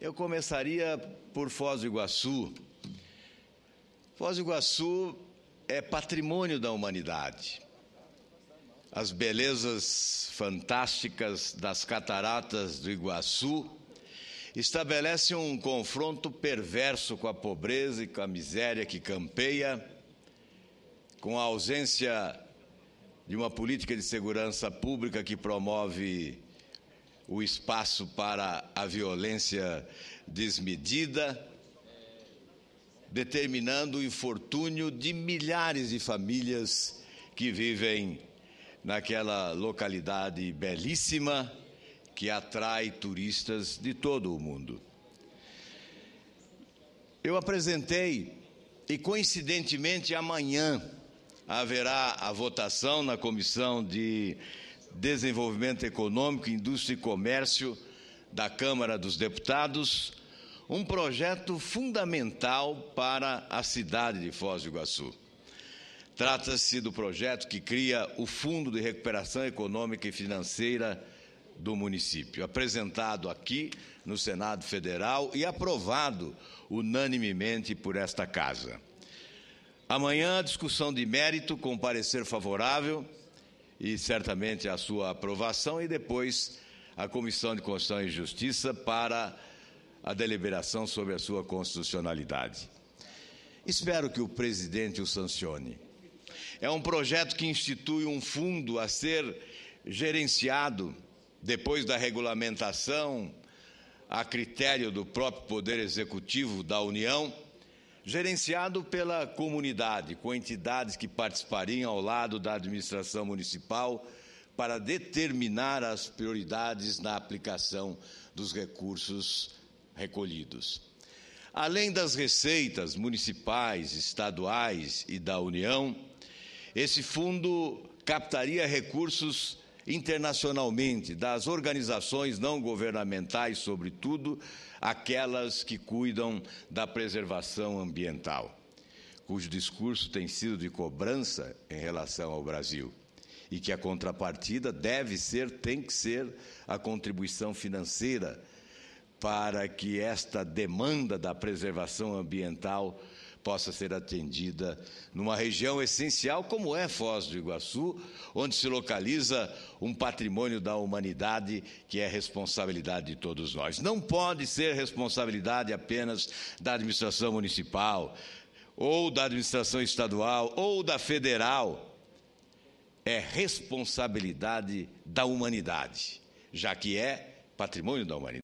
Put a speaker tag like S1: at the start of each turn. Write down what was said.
S1: Eu começaria por Foz do Iguaçu. Foz do Iguaçu é patrimônio da humanidade. As belezas fantásticas das cataratas do Iguaçu estabelecem um confronto perverso com a pobreza e com a miséria que campeia, com a ausência de uma política de segurança pública que promove o espaço para a violência desmedida, determinando o infortúnio de milhares de famílias que vivem naquela localidade belíssima que atrai turistas de todo o mundo. Eu apresentei e coincidentemente amanhã haverá a votação na comissão de Desenvolvimento Econômico, Indústria e Comércio da Câmara dos Deputados, um projeto fundamental para a cidade de Foz do Iguaçu. Trata-se do projeto que cria o Fundo de Recuperação Econômica e Financeira do município, apresentado aqui no Senado Federal e aprovado unanimemente por esta Casa. Amanhã, discussão de mérito com parecer favorável e certamente a sua aprovação e depois a Comissão de Constituição e Justiça para a deliberação sobre a sua constitucionalidade. Espero que o presidente o sancione. É um projeto que institui um fundo a ser gerenciado depois da regulamentação a critério do próprio Poder Executivo da União gerenciado pela comunidade, com entidades que participariam ao lado da administração municipal para determinar as prioridades na aplicação dos recursos recolhidos. Além das receitas municipais, estaduais e da União, esse fundo captaria recursos internacionalmente das organizações não governamentais, sobretudo aquelas que cuidam da preservação ambiental, cujo discurso tem sido de cobrança em relação ao Brasil e que a contrapartida deve ser, tem que ser a contribuição financeira para que esta demanda da preservação ambiental possa ser atendida numa região essencial como é Foz do Iguaçu, onde se localiza um patrimônio da humanidade que é responsabilidade de todos nós. Não pode ser responsabilidade apenas da administração municipal, ou da administração estadual, ou da federal. É responsabilidade da humanidade, já que é patrimônio da humanidade.